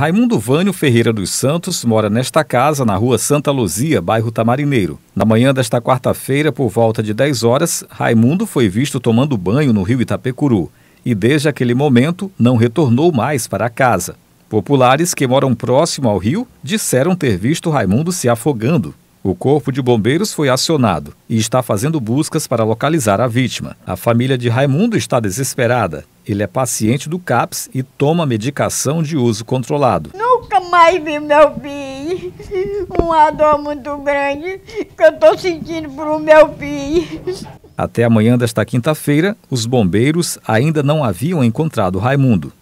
Raimundo Vânio Ferreira dos Santos mora nesta casa na rua Santa Luzia, bairro Tamarineiro. Na manhã desta quarta-feira, por volta de 10 horas, Raimundo foi visto tomando banho no rio Itapecuru e, desde aquele momento, não retornou mais para a casa. Populares que moram próximo ao rio disseram ter visto Raimundo se afogando. O Corpo de Bombeiros foi acionado e está fazendo buscas para localizar a vítima. A família de Raimundo está desesperada. Ele é paciente do CAPS e toma medicação de uso controlado. Nunca mais vi meu filho. Uma dor muito grande que eu estou sentindo por meu filho. Até amanhã desta quinta-feira, os bombeiros ainda não haviam encontrado Raimundo.